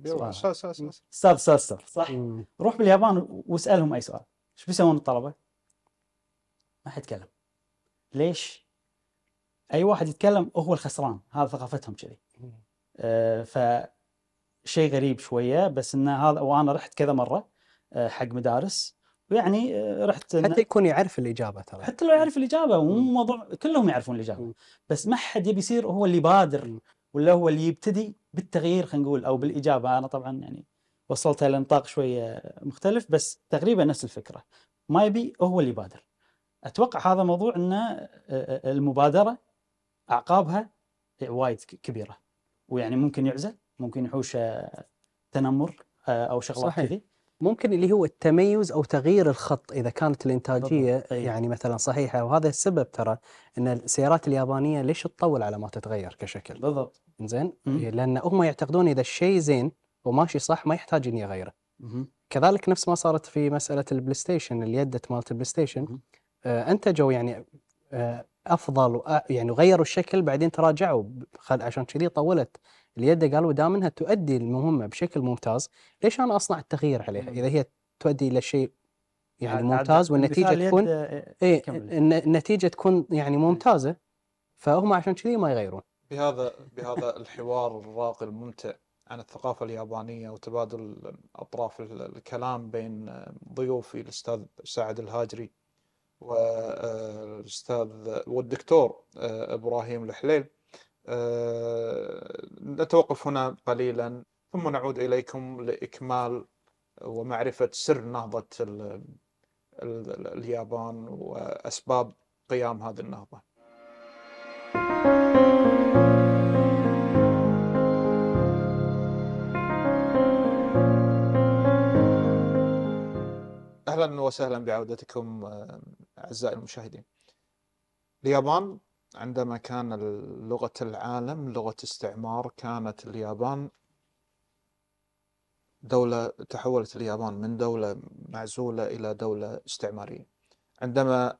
A: استاذ
C: استاذ استاذ صح؟ روح باليابان واسالهم اي سؤال ايش بيسوون الطلبه؟ ما حد يتكلم ليش؟ اي واحد يتكلم هو الخسران هذا ثقافتهم كذي آه، ف شيء غريب شويه بس ان هذا وانا رحت كذا مره آه، حق مدارس ويعني آه، رحت حتى يكون يعرف الاجابه ترى حتى لو يعرف الاجابه موضوع كلهم يعرفون الاجابه بس ما حد يبي يصير هو اللي بادر ولا هو اللي يبتدي بالتغيير خلينا نقول او بالاجابه انا طبعا يعني وصلتها لنطاق شويه مختلف بس تقريبا نفس الفكره ما يبي هو اللي بادر اتوقع هذا موضوع انه المبادره اعقابها وايد كبيره ويعني ممكن يعزل ممكن يحوش آه، تنمر آه، او شغلات كذي ممكن
B: اللي هو التميز او تغيير الخط اذا كانت الانتاجيه بالضبط. إيه. يعني مثلا صحيحه وهذا السبب ترى ان السيارات اليابانيه ليش تطول على ما تتغير كشكل بالضبط زين إيه، لان هم يعتقدون اذا الشيء زين وماشي صح ما يحتاج اني اغيره كذلك نفس ما صارت في مساله البلاي ستيشن اليدة مالت البلاي ستيشن آه، انتجوا يعني افضل يعني غيروا الشكل بعدين تراجعوا عشان كذي طولت اليد قالوا دام انها تؤدي المهمه بشكل ممتاز ليش انا اصنع التغيير عليها اذا هي تؤدي الى شيء يعني ممتاز والنتيجه تكون آه، إيه النتيجه تكون يعني ممتازه فهم عشان كذي ما يغيرون
A: بهذا بهذا الحوار الراقي الممتع عن الثقافة اليابانية وتبادل أطراف الكلام بين ضيوفي الأستاذ سعد الهاجري والاستاذ والدكتور آه، ابراهيم الحليل آه، نتوقف هنا قليلا ثم نعود اليكم لاكمال ومعرفه سر نهضه اليابان واسباب قيام هذه النهضه أهلا وسهلا بعودتكم آه، أعزائي المشاهدين اليابان عندما كان لغة العالم لغة استعمار كانت اليابان دولة تحولت اليابان من دولة معزولة إلى دولة استعمارية عندما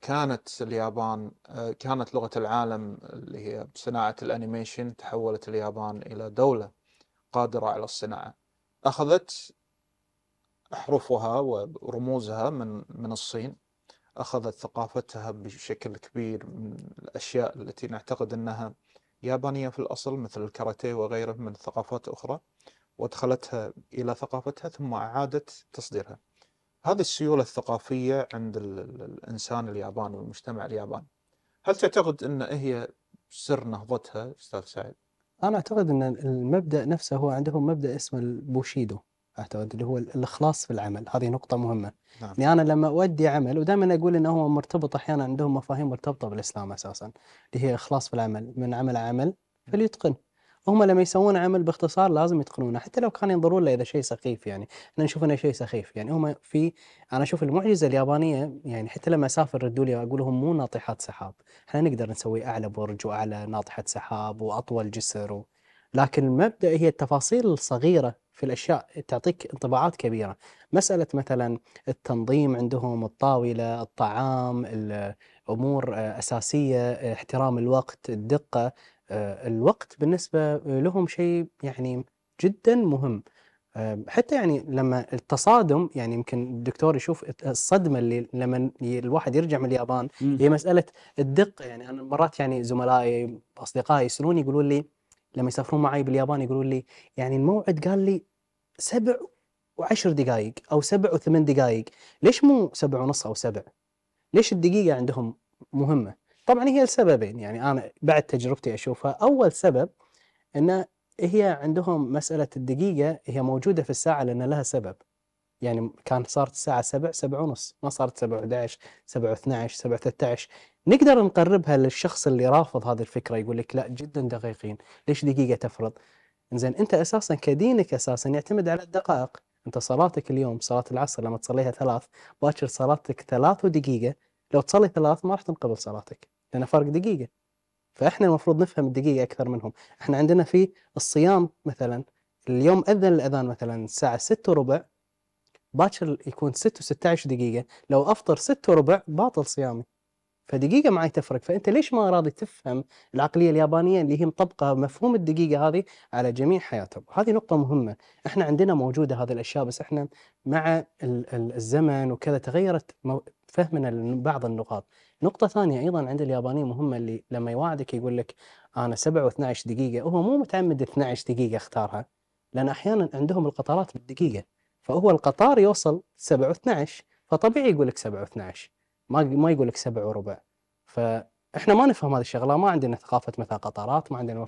A: كانت اليابان آه، كانت لغة العالم اللي هي صناعة الأنيميشن تحولت اليابان إلى دولة قادرة على الصناعة أخذت أحرفها ورموزها من من الصين أخذت ثقافتها بشكل كبير من الأشياء التي نعتقد أنها يابانية في الأصل مثل الكاراتيه وغيره من ثقافات أخرى وادخلتها إلى ثقافتها ثم أعادت تصديرها هذه السيولة الثقافية عند الإنسان الياباني والمجتمع الياباني هل تعتقد أن هي سر نهضتها أستاذ سعيد؟ أنا
B: أعتقد أن المبدأ نفسه هو عندهم مبدأ اسمه البوشيدو اعتقد اللي هو الاخلاص في العمل هذه نقطه مهمه نعم. يعني انا لما اودي عمل ودائما اقول انه هو مرتبط احيانا عندهم مفاهيم مرتبطه بالاسلام اساسا اللي هي اخلاص في العمل من عمل عمل نعم. فليتقن هم لما يسوون عمل باختصار لازم يتقنونه حتى لو كانوا ينظرون له اذا شيء سخيف يعني احنا نشوف انه شيء سخيف يعني هم في انا اشوف المعجزه اليابانيه يعني حتى لما اسافر ردوا لي اقول لهم مو ناطحات سحاب احنا نقدر نسوي اعلى برج واعلى ناطحه سحاب واطول جسر و... لكن المبدا هي التفاصيل الصغيره في الأشياء تعطيك انطباعات كبيرة مسألة مثلا التنظيم عندهم الطاولة الطعام الأمور أساسية احترام الوقت الدقة آه، الوقت بالنسبة لهم شيء يعني جدا مهم آه، حتى يعني لما التصادم يعني يمكن الدكتور يشوف الصدمه اللي لما الواحد يرجع من اليابان هي مساله الدقه يعني انا مرات يعني زملائي اصدقائي يسالوني يقولون لي لما يسافرون معي باليابان يقولون لي يعني الموعد قال لي سبع وعشر دقائق او سبع وثمان دقائق ليش مو سبع ونص او سبع ليش الدقيقه عندهم مهمه طبعا هي لسببين يعني انا بعد تجربتي اشوفها اول سبب ان هي عندهم مساله الدقيقه هي موجوده في الساعه لان لها سبب يعني كان صارت الساعة 7 7 ونص ما صارت 7 11 7 12 7 13 نقدر نقربها للشخص اللي رافض هذه الفكرة يقول لك لا جدا دقيقين ليش دقيقة تفرض زين انت اساسا كدينك اساسا يعتمد على الدقائق انت صلاتك اليوم صلاه العصر لما تصليها ثلاث باكر صلاتك ثلاث ودقيقه لو تصلي ثلاث ما راح تنقبل صلاتك لان فرق دقيقه فاحنا المفروض نفهم الدقيقه اكثر منهم احنا عندنا في الصيام مثلا اليوم اذن الاذان مثلا الساعه 6 وربع باكر يكون 6 و16 دقيقه لو افطر 6 وربع باطل صيامي فدقيقة معي تفرق فأنت ليش ما راضي تفهم العقلية اليابانية اللي هي مطبقة مفهوم الدقيقة هذه على جميع حياتهم هذه نقطة مهمة إحنا عندنا موجودة هذه الأشياء بس إحنا مع الزمن وكذا تغيرت فهمنا لبعض النقاط نقطة ثانية أيضا عند الياباني مهمة اللي لما يوعدك يقول لك أنا 7 و12 دقيقة هو مو متعمد 12 دقيقة اختارها لأن أحيانا عندهم القطارات بالدقيقة فهو القطار يوصل 7 و12 فطبيعي يقول لك 7 و12 ما ما يقول لك سبع وربع فاحنا ما نفهم هذه الشغله ما عندنا ثقافه مثلا قطارات ما عندنا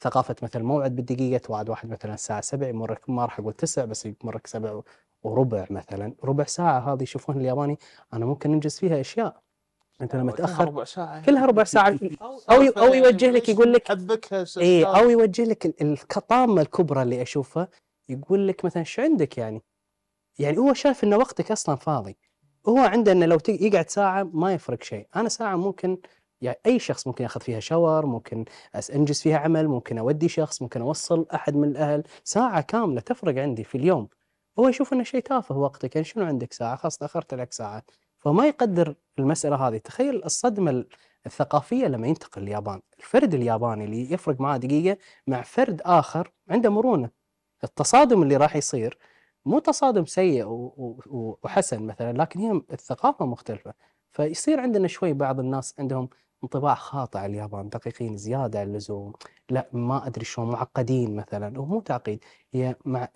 B: ثقافه مثلا موعد بالدقيقه توعد واحد مثلا الساعه 7 يمرك ما راح اقول تسع بس يمرك سبع وربع مثلا ربع ساعه هذه يشوفون الياباني انا ممكن انجز فيها اشياء انت لما تاخر ربع
A: ساعه يعني. كلها ربع ساعه او او, إيه، أو يوجه لك يقول لك اي او
B: يوجه لك الطامه الكبرى اللي اشوفها يقول لك مثلا ايش عندك يعني يعني هو شايف ان وقتك اصلا فاضي هو عنده انه لو يقعد ساعه ما يفرق شيء، انا ساعه ممكن يعني اي شخص ممكن ياخذ فيها شاور، ممكن انجز فيها عمل، ممكن اودي شخص، ممكن اوصل احد من الاهل، ساعه كامله تفرق عندي في اليوم. هو يشوف انه شيء تافه وقتك، يعني شنو عندك ساعه؟ خلاص تاخرت لك ساعه، فما يقدر المساله هذه، تخيل الصدمه الثقافيه لما ينتقل اليابان، الفرد الياباني اللي يفرق معاه دقيقه مع فرد اخر عنده مرونه. التصادم اللي راح يصير مو تصادم سيء وحسن مثلا لكن هي الثقافه مختلفه فيصير عندنا شوي بعض الناس عندهم انطباع خاطئ على اليابان دقيقين زياده عن اللزوم لا ما ادري شو معقدين مثلا ومو تعقيد هي مع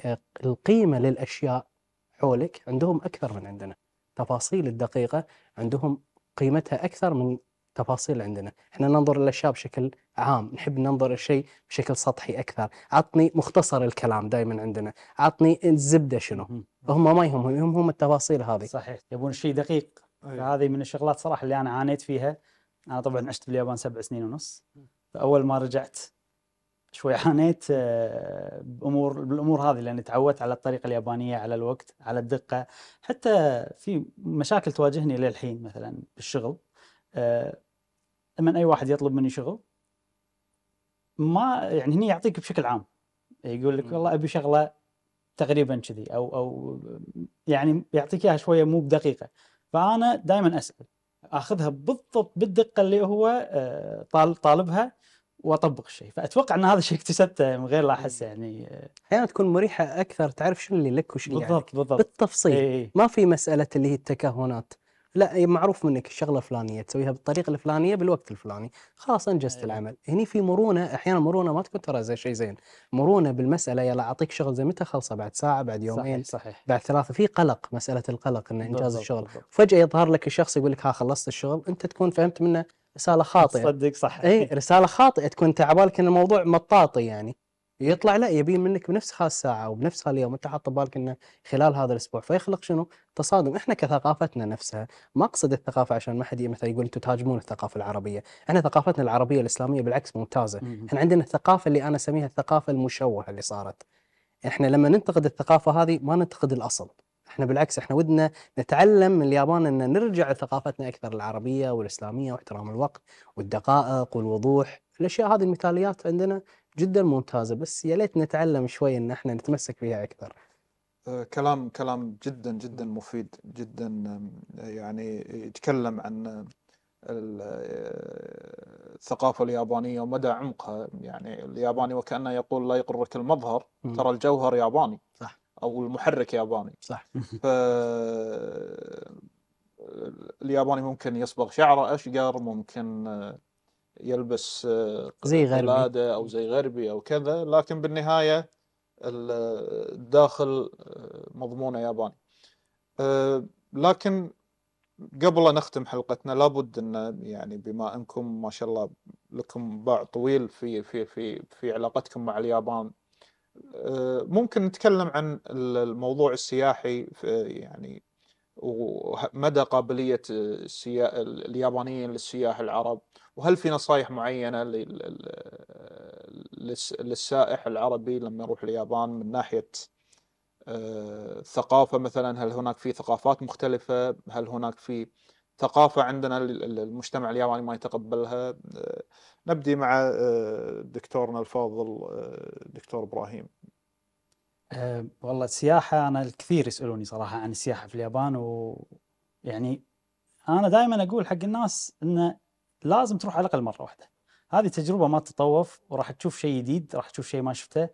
B: القيمه للاشياء حولك عندهم اكثر من عندنا تفاصيل الدقيقه عندهم قيمتها اكثر من تفاصيل عندنا احنا ننظر للأشياء بشكل عام نحب ننظر الشيء بشكل سطحي أكثر عطني مختصر الكلام دائما عندنا عطني الزبدة شنو هم ما يهمهم يهمهم التفاصيل هذه صحيح
C: يبون شيء دقيق أيوه. هذه من الشغلات صراحة اللي أنا عانيت فيها أنا طبعا عشت في اليابان سبع سنين ونص فأول ما رجعت شوي عانيت آه، بامور بالامور هذه لاني تعودت على الطريقه اليابانيه على الوقت على الدقه حتى في مشاكل تواجهني للحين مثلا بالشغل آه، لما اي واحد يطلب مني شغل ما يعني هني يعطيك بشكل عام يقول لك والله ابي شغله تقريبا كذي او او يعني يعطيك اياها شويه مو بدقيقه فانا دائما اسال اخذها بالضبط بالدقه اللي هو آه، طالبها واطبق الشيء فاتوقع ان هذا الشيء اكتسبته من غير لا احس يعني آه. احيانا تكون مريحه اكثر تعرف شنو اللي لك وشنو اللي بالضبط بالضبط بالتفصيل إيه،, ايه.
B: ما في مساله اللي هي التكهنات لا إيه، معروف منك الشغله الفلانيه تسويها بالطريقه الفلانيه بالوقت الفلاني خلاص انجزت أيه. العمل هني في مرونه احيانا مرونه ما تكون ترى زي شيء زين مرونه بالمساله يلا اعطيك شغل زي متى خلصه بعد ساعه بعد يومين صحيح صحيح. بعد ثلاثه في قلق مساله القلق ان انجاز بالضبط الشغل بالضبط. فجاه يظهر لك الشخص يقول لك ها خلصت الشغل انت تكون فهمت منه رساله خاطئه تصدق صح اي رساله خاطئه تكون انت ان الموضوع مطاطي يعني يطلع لا يبي منك بنفس الساعه او بنفس اليوم انت حاط ببالك انه خلال هذا الاسبوع فيخلق شنو؟ تصادم احنا كثقافتنا نفسها ما اقصد الثقافه عشان ما حد مثلا يقول انتم تهاجمون الثقافه العربيه، احنا ثقافتنا العربيه الاسلاميه بالعكس ممتازه، احنا عندنا الثقافه اللي انا اسميها الثقافه المشوهه اللي صارت. احنا لما ننتقد الثقافه هذه ما ننتقد الاصل، احنا بالعكس احنا ودنا نتعلم من اليابان ان نرجع لثقافتنا اكثر العربيه والاسلاميه واحترام الوقت والدقائق والوضوح، الاشياء هذه المثاليات عندنا جدا ممتازه بس يا ليت نتعلم شوي ان احنا نتمسك فيها اكثر
A: آه، كلام كلام جدا جدا مفيد جدا يعني يتكلم عن آه، الثقافة اليابانية ومدى عمقها يعني الياباني وكأنه يقول لا يقرك المظهر ترى الجوهر ياباني صح أو المحرك ياباني صح ف آه، الياباني ممكن يصبغ شعره أشقر ممكن يلبس آه، زي غربي او زي غربي او كذا لكن بالنهايه الداخل آه، آه، مضمونه ياباني لكن قبل لا نختم حلقتنا لابد ان يعني بما انكم ما شاء الله لكم باع طويل في في في في علاقتكم مع اليابان ممكن نتكلم عن الموضوع السياحي في يعني ومدى قابلية اليابانيين للسياح العرب وهل في نصائح معينة للسائح العربي لما يروح اليابان من ناحية آه، ثقافة مثلا هل هناك في ثقافات مختلفة هل هناك في ثقافة عندنا المجتمع الياباني ما يتقبلها آه، نبدي مع آه، دكتورنا الفاضل دكتور إبراهيم
C: أه والله السياحة أنا الكثير يسألوني صراحة عن السياحة في اليابان ويعني أنا دائما أقول حق الناس إنه لازم تروح على الأقل مرة واحدة هذه تجربة ما تتطوف وراح تشوف شيء جديد راح تشوف شيء ما شفته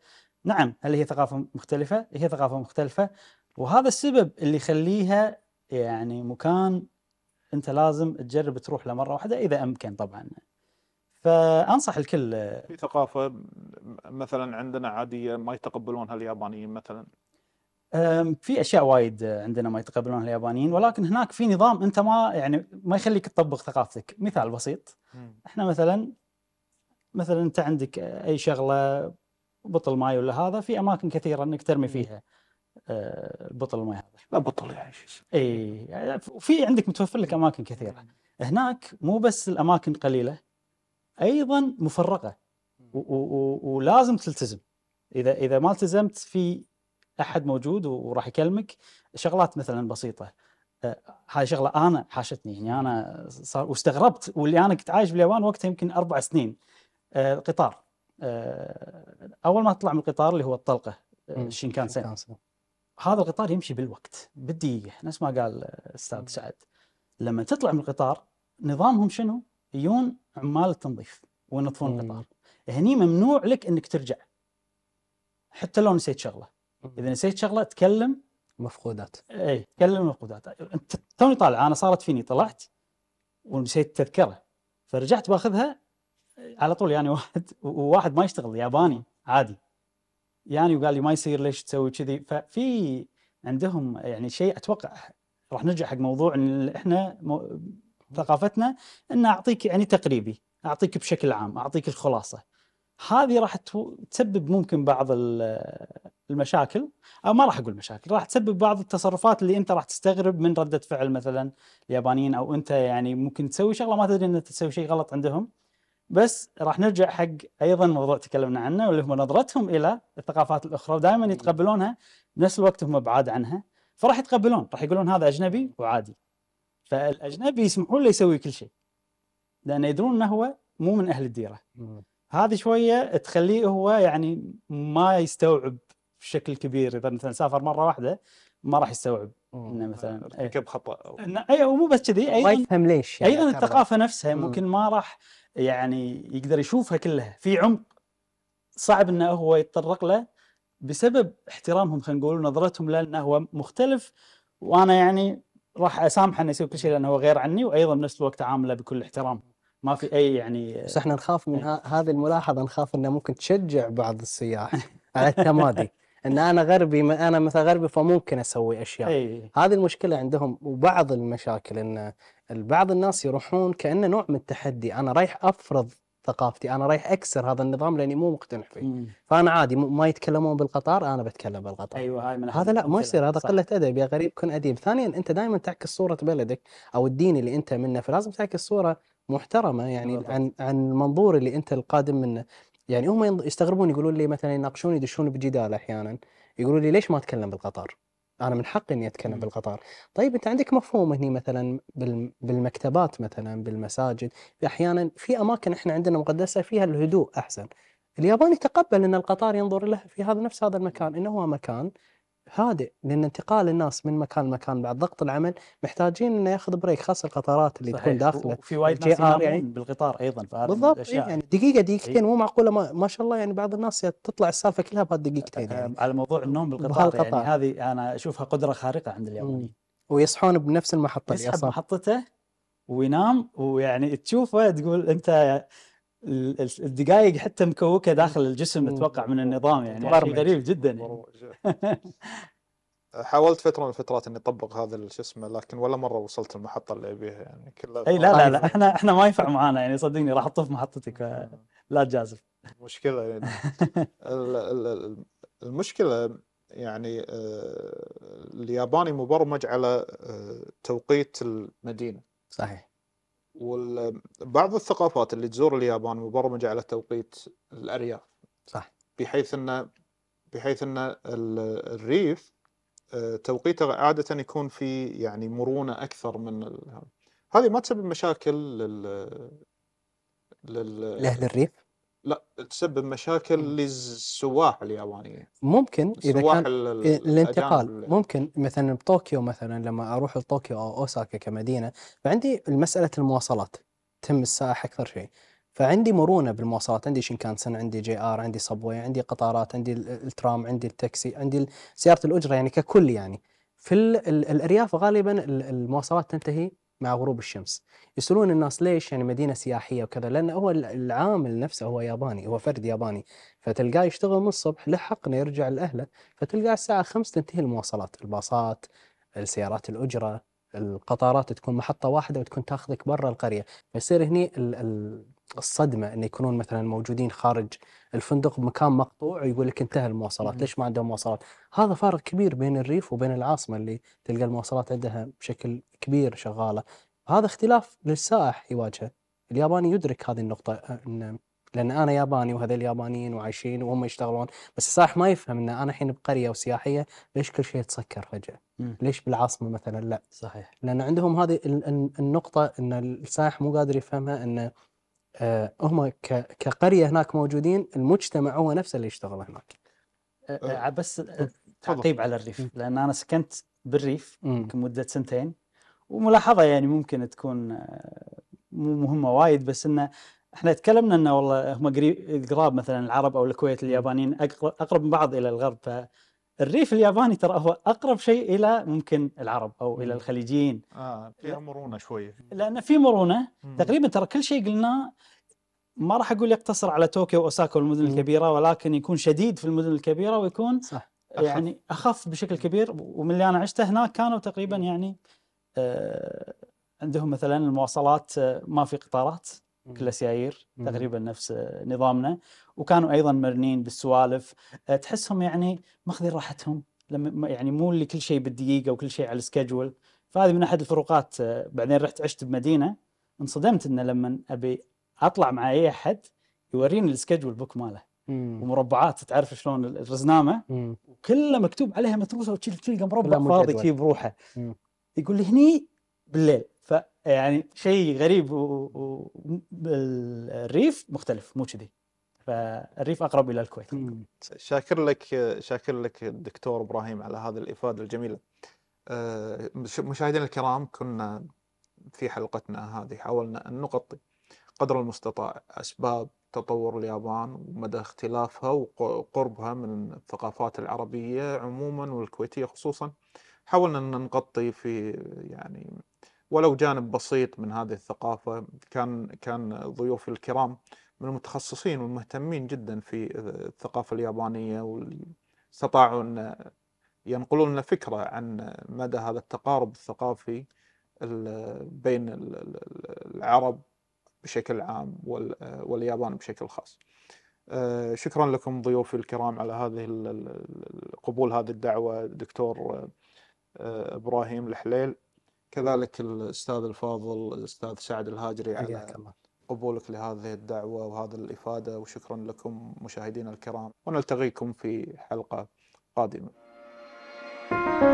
C: نعم هل هي ثقافة مختلفة؟ هي ثقافة مختلفة وهذا السبب اللي يخليها يعني مكان أنت لازم تجرب تروح له مرة واحدة إذا أمكن طبعا فانصح الكل آه،
A: في ثقافه مثلا عندنا عاديه ما يتقبلونها اليابانيين مثلا
C: في اشياء وايد عندنا ما يتقبلونها اليابانيين ولكن هناك في نظام انت ما يعني ما يخليك تطبق ثقافتك مثال بسيط احنا مثلا مثلا انت عندك اي شغله بطل ماي ولا هذا في اماكن كثيره انك ترمي فيها آه، بطل الماي هذا لا بطل إيه، يعني اي في عندك متوفر لك اماكن كثيره هناك مو بس الاماكن قليله ايضا مفرقه ولازم تلتزم اذا اذا ما التزمت في احد موجود وراح يكلمك شغلات مثلا بسيطه هاي شغله انا حاشتني يعني انا صار واستغربت واللي انا كنت عايش باليابان وقتها يمكن اربع سنين القطار اول ما تطلع من القطار اللي هو الطلقه الشينكانسن هذا القطار يمشي بالوقت بالدقيقه نفس ما قال استاذ سعد لما تطلع من القطار نظامهم شنو؟ يجون عمال التنظيف وينظفون القطار هني ممنوع لك انك ترجع حتى لو نسيت شغله اذا نسيت شغله تكلم مفقودات اي تكلم مفقودات انت توني طالع انا صارت فيني طلعت ونسيت التذكره فرجعت باخذها على طول يعني واحد وواحد ما يشتغل ياباني عادي يعني وقال لي ما يصير ليش تسوي كذي ففي عندهم يعني شيء اتوقع راح نرجع حق موضوع ان احنا ثقافتنا ان اعطيك يعني تقريبي اعطيك بشكل عام اعطيك الخلاصه هذه راح تسبب ممكن بعض المشاكل او ما راح اقول مشاكل راح تسبب بعض التصرفات اللي انت راح تستغرب من رده فعل مثلا اليابانيين او انت يعني ممكن تسوي شغله ما تدري انك تسوي شيء غلط عندهم بس راح نرجع حق ايضا موضوع تكلمنا عنه واللي هم نظرتهم الى الثقافات الاخرى ودائما يتقبلونها بنفس الوقت هم ابعاد عنها فراح يتقبلون راح يقولون هذا اجنبي وعادي فالاجنبي يسمحون له يسوي كل شيء لانه يدرون انه هو مو من اهل الديره هذه شويه تخليه هو يعني ما يستوعب بشكل كبير اذا مثلا سافر مره واحده ما راح يستوعب انه مثلا ارتكب إيه. خطا اي ومو بس كذي ايضا ما يفهم ليش يعني ايضا الثقافه نفسها ممكن ما راح يعني يقدر يشوفها كلها في عمق صعب انه هو يتطرق له بسبب احترامهم خلينا نقول نظرتهم له انه هو مختلف وانا يعني راح اسامحه انه يسوي كل شيء لانه هو غير عني وايضا بنفس الوقت اعامله بكل احترام ما في اي يعني بس
B: احنا نخاف من ها إيه. هذه الملاحظه نخاف انها ممكن تشجع بعض السياح على التمادي ان انا غربي ما انا مثلا غربي فممكن اسوي اشياء أي. هذه المشكله عندهم وبعض المشاكل ان بعض الناس يروحون كانه نوع من التحدي انا رايح افرض ثقافتي انا رايح اكسر هذا النظام لاني مو مقتنع فيه مم. فانا عادي ما يتكلمون بالقطار انا بتكلم بالقطار ايوه هاي من هذا لا ما يصير هذا قله ادب يا غريب كن اديب ثانيا انت دائما تعكس صوره بلدك او الدين اللي انت منه فلازم تعكس صوره محترمه يعني بالضبط. عن عن المنظور اللي انت القادم منه يعني هم يستغربون يقولون لي مثلا يناقشوني يدشون بجدال احيانا يقولوا لي ليش ما اتكلم بالقطار انا من حقي اني اتكلم إمم. بالقطار طيب انت عندك مفهوم هني مثلا بالمكتبات مثلا بالمساجد احيانا في اماكن احنا عندنا مقدسه فيها الهدوء احسن الياباني تقبل ان القطار ينظر له في هذا نفس هذا المكان انه هو مكان هادئ لان انتقال الناس من مكان لمكان بعد ضغط العمل محتاجين انه ياخذ بريك خاصه القطارات اللي صحيح. تكون داخله وفي وايد ناس يعني
C: بالقطار ايضا بالضبط إيه الأشياء. يعني دقيقه دقيقتين إيه. مو معقوله ما, ما شاء الله يعني بعض الناس تطلع السالفه كلها بهالدقيقتين دقيقتين يعني. على موضوع النوم بالقطار, بالقطار. يعني هذه انا اشوفها قدره خارقه عند اليابانيين ويصحون بنفس المحطه يسحب محطته وينام ويعني تشوفه تقول انت الدقائق حتى مكوكه داخل الجسم اتوقع من النظام يعني شيء يعني غريب جدا
A: يعني. حاولت فتره من الفترات اني اطبق هذا شو اسمه لكن ولا مره وصلت المحطه اللي ابيها يعني كلها اي لا لا لا احنا
C: احنا ما ينفع معانا يعني صدقني راح اطوف محطتك لا تجازف
A: مشكله يعني المشكله يعني آه، الياباني مبرمج على آه، توقيت المدينه صحيح وبعض الثقافات اللي تزور اليابان مبرمجه على توقيت الارياف صح بحيث ان بحيث ان الريف آه، توقيته عاده يكون في يعني مرونه اكثر من هذه ما تسبب مشاكل لل لل لاهل الريف لا تسبب مشاكل للسواح اليابانيين
B: ممكن اذا كان إيه، الانتقال ممكن مثلا بطوكيو مثلا لما اروح لطوكيو او اوساكا كمدينه فعندي مساله المواصلات تم السائح اكثر شيء فعندي مرونه بالمواصلات عندي شينكانسن عندي جي ار عندي صبوي عندي قطارات عندي الترام عندي التاكسي عندي سياره الاجره يعني ككل يعني في الارياف غالبا المواصلات تنتهي مع غروب الشمس يسألون الناس ليش يعني مدينة سياحية وكذا لأن هو العامل نفسه هو ياباني هو فرد ياباني فتلقاه يشتغل من الصبح لحقنا يرجع لأهله فتلقاه الساعة خمس تنتهي المواصلات الباصات السيارات الأجرة القطارات تكون محطة واحدة وتكون تاخذك برا القرية فيصير هني الصدمه ان يكونون مثلا موجودين خارج الفندق بمكان مقطوع ويقول لك انتهى المواصلات، ليش ما عندهم مواصلات؟ هذا فارق كبير بين الريف وبين العاصمه اللي تلقى المواصلات عندها بشكل كبير شغاله، هذا اختلاف للسائح يواجهه، الياباني يدرك هذه النقطه أه، ان لان انا ياباني وهذول اليابانيين وعايشين وهم يشتغلون بس السائح ما يفهم ان انا الحين بقريه وسياحيه ليش كل شيء يتسكر فجاه؟ ليش بالعاصمه مثلا لا؟ صحيح لان عندهم هذه النقطه ان السائح مو قادر يفهمها انه آه، هم كقريه هناك موجودين المجتمع هو نفسه اللي يشتغل هناك
C: آه، أه، بس تعقيب على الريف لان انا سكنت بالريف مده سنتين وملاحظه يعني ممكن تكون مو مهمه وايد بس انه احنا تكلمنا انه والله هم قراب مثلا العرب او الكويت اليابانيين اقرب من بعض الى الغرب الريف الياباني ترى هو اقرب شيء الى ممكن العرب او الى الخليجيين
A: اه فيها مرونه شويه
C: لان في مرونه تقريبا ترى كل شيء قلناه ما راح اقول يقتصر على طوكيو واوساكا والمدن الكبيره ولكن يكون شديد في المدن الكبيره ويكون صح. أخف. يعني اخف بشكل كبير ومن اللي انا عشته هناك كانوا تقريبا يعني آه، عندهم مثلا المواصلات آه، ما في قطارات كلها سيايير تقريبا نفس آه، نظامنا وكانوا ايضا مرنين بالسوالف أه، تحسهم يعني ماخذين راحتهم لما يعني مو اللي كل شيء بالدقيقه وكل شيء على السكجول فهذه من احد الفروقات أه، بعدين رحت عشت بمدينه انصدمت انه لما ابي اطلع مع اي احد يوريني السكجول بوك ماله مم. ومربعات تعرف شلون الرزنامه وكلها مكتوب عليها متروسه تلقى مربع فاضي كذي بروحه مم. يقول لي هني بالليل فيعني شيء غريب والريف مختلف مو كذي فالريف اقرب الى الكويت
A: شاكر لك شاكر لك الدكتور ابراهيم على هذه الافاده الجميله أه، مشاهدينا الكرام كنا في حلقتنا هذه حاولنا ان نغطي قدر المستطاع اسباب تطور اليابان ومدى اختلافها وقربها من الثقافات العربيه عموما والكويتيه خصوصا حاولنا ان نغطي في يعني ولو جانب بسيط من هذه الثقافه كان كان ضيوف الكرام من المتخصصين والمهتمين جدا في الثقافة اليابانية واللي استطاعوا أن ينقلوا لنا فكرة عن مدى هذا التقارب الثقافي بين العرب بشكل عام واليابان بشكل خاص آه، شكرا لكم ضيوفي الكرام على هذه قبول هذه الدعوة دكتور آه، إبراهيم الحليل كذلك الأستاذ الفاضل الأستاذ سعد الهاجري على قبولك لهذه الدعوة وهذه الإفادة وشكرا لكم مشاهدينا الكرام ونلتقيكم في حلقة قادمة. thank you